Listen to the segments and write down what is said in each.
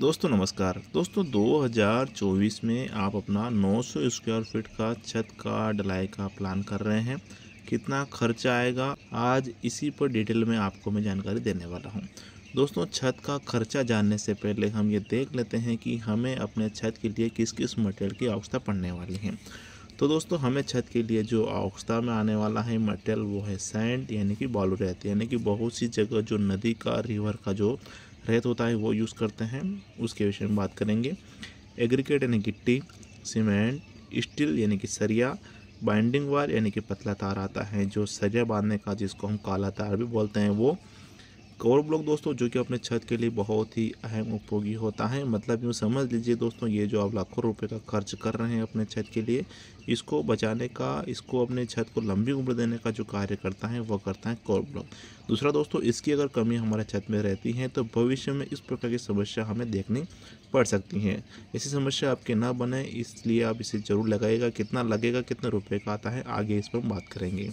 दोस्तों नमस्कार दोस्तों 2024 में आप अपना 900 स्क्वायर फीट का छत का डलाई का प्लान कर रहे हैं कितना खर्चा आएगा आज इसी पर डिटेल में आपको मैं जानकारी देने वाला हूं दोस्तों छत का खर्चा जानने से पहले हम ये देख लेते हैं कि हमें अपने छत के लिए किस किस मटेरियल की आवश्यकता पड़ने वाली है तो दोस्तों हमें छत के लिए जो आवश्यकता में आने वाला है मटेरियल वो है सैंड यानी कि बालू रहती है यानी कि बहुत सी जगह जो नदी का रिवर का जो रेत होता है वो यूज़ करते हैं उसके विषय में बात करेंगे एग्रीकेट यानी गिट्टी सीमेंट स्टील यानी कि सरिया बाइंडिंग वायर यानी कि पतला तार आता है जो सरिया बांधने का जिसको हम काला तार भी बोलते हैं वो कवर ब्लॉक दोस्तों जो कि अपने छत के लिए बहुत ही अहम उपयोगी होता है मतलब यूँ समझ लीजिए दोस्तों ये जो आप लाखों रुपए का खर्च कर रहे हैं अपने छत के लिए इसको बचाने का इसको अपने छत को लंबी उम्र देने का जो कार्य करता है वह करता है कवर ब्लॉक दूसरा दोस्तों इसकी अगर कमी हमारे छत में रहती है तो भविष्य में इस प्रकार की समस्या हमें देखनी पड़ सकती है ऐसी समस्या आपके ना बने इसलिए आप इसे ज़रूर लगाएगा कितना लगेगा कितने रुपये का आता है आगे इस पर हम बात करेंगे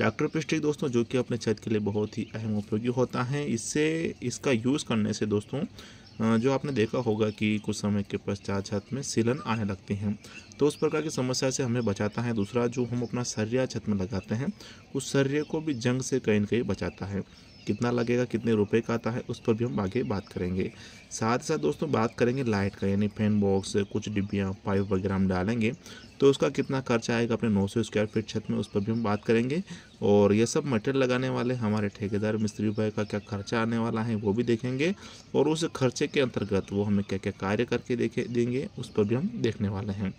डॉक्टर पिस्टिक दोस्तों जो कि अपने छत के लिए बहुत ही अहम उपयोगी होता है इससे इसका यूज़ करने से दोस्तों जो आपने देखा होगा कि कुछ समय के पश्चात छत में सीलन आने लगती हैं तो उस प्रकार की समस्या से हमें बचाता है दूसरा जो हम अपना सर्या छत में लगाते हैं उस सर्य को भी जंग से कहीं ना कहीं बचाता है कितना लगेगा कितने रुपए का आता है उस पर भी हम आगे बात करेंगे साथ ही साथ दोस्तों बात करेंगे लाइट का यानी फैन बॉक्स कुछ डिब्बियाँ पाइप वगैरह हम डालेंगे तो उसका कितना खर्चा आएगा अपने 900 स्क्वायर फीट छत में उस पर भी हम बात करेंगे और ये सब मटेरियल लगाने वाले हमारे ठेकेदार मिस्त्री भाई का क्या खर्चा आने वाला है वो भी देखेंगे और उस खर्चे के अंतर्गत वो हमें क्या क्या कार्य करके देखे देंगे उस पर भी हम देखने वाले हैं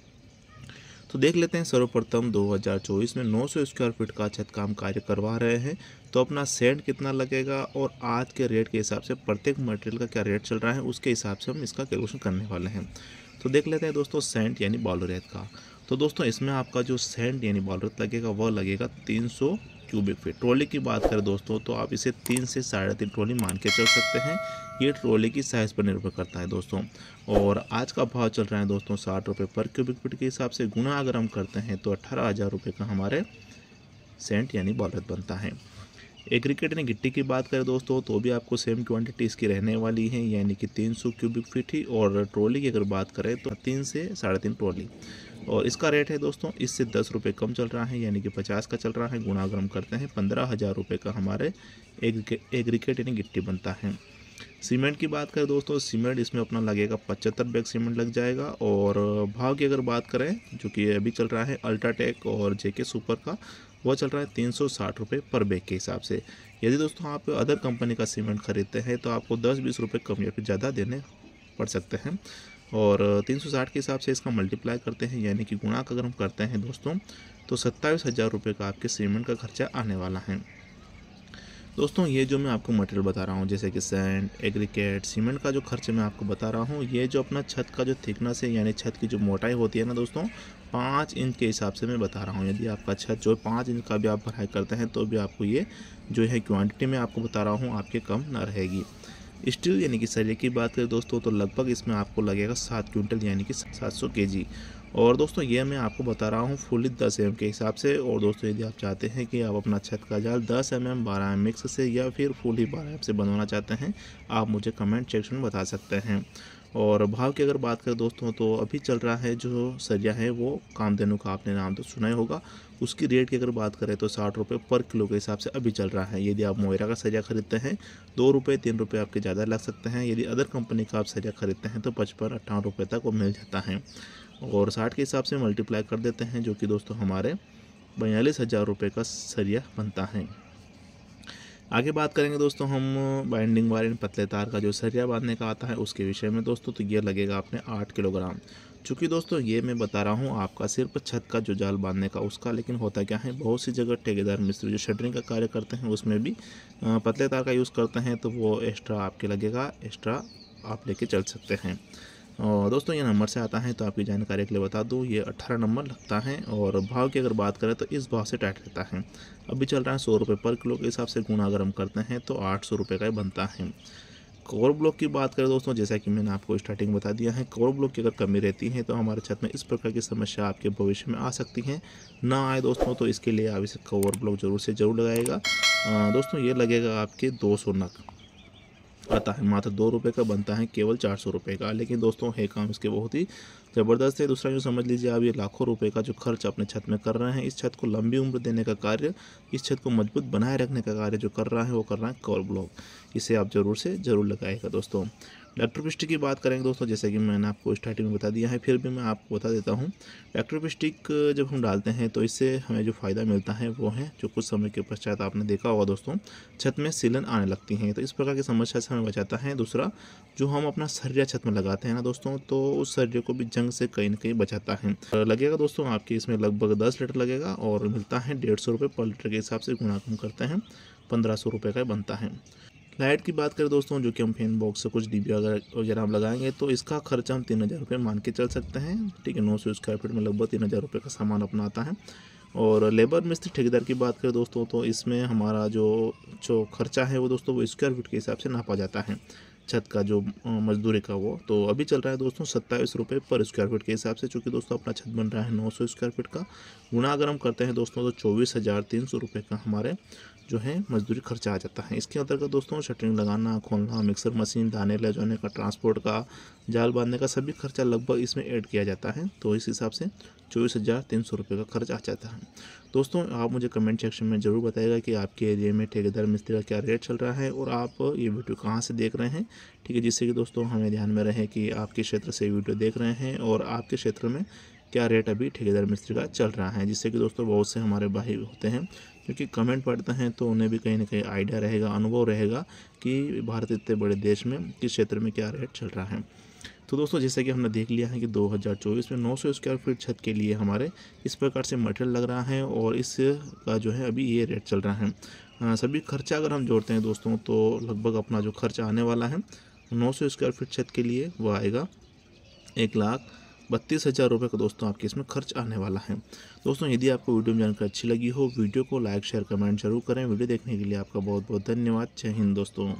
तो देख लेते हैं सर्वप्रथम 2024 में 900 स्क्वायर फीट का छत काम कार्य करवा रहे हैं तो अपना सेंट कितना लगेगा और आज के रेट के हिसाब से प्रत्येक मटेरियल का क्या रेट चल रहा है उसके हिसाब से हम इसका कैलकुलेशन करने वाले हैं तो देख लेते हैं दोस्तों सेंट यानी रेत का तो दोस्तों इसमें आपका जो सेंट यानी रेत लगेगा वह लगेगा तीन क्यूबिक फीट ट्रॉली की बात करें दोस्तों तो आप इसे तीन से साढ़े तीन ट्रॉली मान के चल सकते हैं ये ट्रॉली की साइज़ पर निर्भर करता है दोस्तों और आज का भाव चल रहा है दोस्तों साठ रुपये पर क्यूबिक फिट के हिसाब से गुना अगर हम करते हैं तो अट्ठारह हज़ार रुपये का हमारे सेंट यानी बॉलर बनता है एग्रीकेट यानी गिट्टी की बात करें दोस्तों तो भी आपको सेम क्वान्टिटी इसकी रहने वाली है यानी कि तीन क्यूबिक फिट ही और ट्रॉली की अगर बात करें तो तीन से साढ़े तीन ट्रॉली और इसका रेट है दोस्तों इससे दस रुपये कम चल रहा है यानी कि पचास का चल रहा है गुणा गर्म करते हैं पंद्रह हज़ार रुपये का हमारे एग्रीकेट यानी गिट्टी बनता है सीमेंट की बात करें दोस्तों सीमेंट इसमें अपना लगेगा पचहत्तर बैग सीमेंट लग जाएगा और भाव की अगर बात करें जो कि अभी चल रहा है अल्ट्राटेक और जेके सुपर का वह चल रहा है तीन सौ साठ रुपये पर बैग के हिसाब से यदि दोस्तों आप अदर कंपनी का सीमेंट खरीदते हैं तो आपको दस बीस रुपये कम या फिर ज़्यादा देने पड़ सकते हैं और 360 के हिसाब से इसका मल्टीप्लाई करते हैं यानी कि गुणाक अगर हम करते हैं दोस्तों तो सत्ताईस हज़ार रुपये का आपके सीमेंट का खर्चा आने वाला है दोस्तों ये जो मैं आपको मटेरियल बता रहा हूँ जैसे कि सैंड एग्रीकेट सीमेंट का जो खर्च मैं आपको बता रहा हूँ ये जो अपना छत का जो थिकनेस है यानी छत की जो मोटाई होती है ना दोस्तों पाँच इंच के हिसाब से मैं बता रहा हूँ यदि आपका छत जो पाँच इंच का भी आप भराई करते हैं तो भी आपको ये जो है क्वान्टिटी में आपको बता रहा हूँ आपके कम ना रहेगी स्टील यानी कि सरिये की बात करें दोस्तों तो लगभग इसमें आपको लगेगा सात क्विंटल यानी कि सात सौ के जी और दोस्तों ये मैं आपको बता रहा हूँ फुली 10 एम के हिसाब से और दोस्तों यदि आप चाहते हैं कि आप अपना छत का जाल 10 एम एम बारह एम मिक्स से या फिर फुली बारह एम से बनवाना चाहते हैं आप मुझे कमेंट सेक्शन में बता सकते हैं और भाव की अगर बात करें दोस्तों तो अभी चल रहा है जो सरिया है वो कामधेनु का आपने नाम तो सुना ही होगा उसकी रेट की अगर बात करें तो साठ रुपये पर किलो के हिसाब से अभी चल रहा है यदि आप मोयरा का सरिया खरीदते हैं दो रुपये तीन रुपये आपके ज़्यादा लग सकते हैं यदि अदर कंपनी का आप सरिया खरीदते हैं तो पचपन अट्ठावन रुपये तक वो मिल जाता है और साठ के हिसाब से मल्टीप्लाई कर देते हैं जो कि दोस्तों हमारे बयालीस हज़ार रुपये का सरिया बनता है आगे बात करेंगे दोस्तों हम बाइंडिंग वायर पतले तार का जो सरिया बांधने का आता है उसके विषय में दोस्तों तो ये लगेगा आपने आठ किलोग्राम चूँकि दोस्तों ये मैं बता रहा हूँ आपका सिर्फ छत का जो जाल बांधने का उसका लेकिन होता क्या है बहुत सी जगह ठेकेदार मिस्त्री जो शटरिंग का कार्य करते हैं उसमें भी पतले तार का यूज़ करते हैं तो वो एक्स्ट्रा आपके लगेगा एक्स्ट्रा आप लेके चल सकते हैं और दोस्तों ये नंबर से आता है तो आपकी जानकारी के लिए बता दूँ ये अट्ठारह नंबर लगता है और भाव की अगर बात करें तो इस भाव से टाइट रहता है अभी चल रहा है सौ रुपये पर किलो के हिसाब से गुना अगर हम करते हैं तो आठ सौ रुपये का ही बनता है कोर ब्लॉक की बात करें दोस्तों जैसा कि मैंने आपको स्टार्टिंग बता दिया है कोर ब्लॉक की अगर कमी रहती है तो हमारे छत में इस प्रकार की समस्या आपके भविष्य में आ सकती है ना आए दोस्तों तो इसके लिए आप इसे कोर ब्लॉक जरूर से ज़रूर लगाएगा दोस्तों ये लगेगा आपके दो सौ नक आता है मात्र दो रुपये का बनता है केवल चार सौ रुपये का लेकिन दोस्तों है काम इसके बहुत ही ज़बरदस्त है दूसरा यूँ समझ लीजिए आप ये लाखों रुपये का जो खर्च अपने छत में कर रहे हैं इस छत को लंबी उम्र देने का कार्य इस छत को मजबूत बनाए रखने का कार्य जो कर रहा है वो कर रहा है कौर ब्लॉक इसे आप ज़रूर से ज़रूर लगाएगा दोस्तों डॉक्टर पिस्टिक की बात करेंगे दोस्तों जैसे कि मैंने आपको स्टार्टिंग में बता दिया है फिर भी मैं आपको बता देता हूँ डॉक्टर पिस्टिक जब हम डालते हैं तो इससे हमें जो फ़ायदा मिलता है वो है जो कुछ समय के पश्चात आपने देखा होगा दोस्तों छत में सीलन आने लगती हैं तो इस प्रकार की समस्या से हमें बचाता है दूसरा जो हम अपना सर्रिया छत में लगाते हैं ना दोस्तों तो उस सरिया को भी जंग से कहीं ना कहीं बचाता है लगेगा दोस्तों आपके इसमें लगभग दस लीटर लगेगा और मिलता है डेढ़ सौ रुपये पर लीटर के हिसाब से गुणाकम करते हैं पंद्रह सौ रुपये का बनता है लाइट की बात करें दोस्तों जो कि हम फैन बॉक्स से कुछ डी वगैरह हम लगाएंगे तो इसका खर्चा हम तीन हज़ार रुपये मान के चल सकते हैं ठीक है नौ सौ स्क्वायर फीट में लगभग तीन हज़ार रुपये का सामान अपना आता है और लेबर मिस्त्री ठेकेदार की बात करें दोस्तों तो इसमें हमारा जो जो खर्चा है वो दोस्तों वो स्क्वायर फीट के हिसाब से नापा जाता है छत का जो मजदूरी का वो तो अभी चल रहा है दोस्तों सत्ताईस रुपये पर स्क्वायर फीट के हिसाब से चूँकि दोस्तों अपना छत बन रहा है नौ सौ स्क्वायर फीट का गुणा अगर हम करते हैं दोस्तों तो चौबीस हज़ार तीन सौ रुपये का हमारे जो है मजदूरी खर्चा आ जाता है इसके अंतर्गत दोस्तों शटरिंग लगाना खोलना मिक्सर मशीन दाने ले जाने का ट्रांसपोर्ट का जाल बांधने का सभी खर्चा लगभग इसमें ऐड किया जाता है तो इस हिसाब से चौबीस हज़ार तीन सौ रुपये का खर्च आ जाता है दोस्तों आप मुझे कमेंट सेक्शन में ज़रूर बताएगा कि आपके एरिया में ठेकेदार मिस्त्री का क्या रेट चल रहा है और आप ये वीडियो कहाँ से देख रहे हैं ठीक है जिससे कि दोस्तों हमें ध्यान में रहे कि आपके क्षेत्र से वीडियो देख रहे हैं और आपके क्षेत्र में क्या रेट अभी ठेकेदार मिस्त्री का चल रहा है जिससे कि दोस्तों बहुत से हमारे भाई होते हैं क्योंकि कमेंट पढ़ते हैं तो उन्हें भी कहीं ना कहीं आइडिया रहेगा अनुभव रहेगा कि भारत इतने बड़े देश में किस क्षेत्र में क्या रेट चल रहा है तो दोस्तों जैसे कि हमने देख लिया है कि 2024 में 900 स्क्वायर फीट छत के लिए हमारे इस प्रकार से मटेरियल लग रहा है और इसका जो है अभी ये रेट चल रहा है हाँ, सभी खर्चा अगर हम जोड़ते हैं दोस्तों तो लगभग अपना जो खर्चा आने वाला है नौ स्क्वायर फीट छत के लिए वह आएगा एक लाख बत्तीस हज़ार रुपये का दोस्तों आपके इसमें खर्च आने वाला है दोस्तों यदि आपको वीडियो में जानकर अच्छी लगी हो वीडियो को लाइक शेयर कमेंट जरूर करें वीडियो देखने के लिए आपका बहुत बहुत धन्यवाद जय हिंद दोस्तों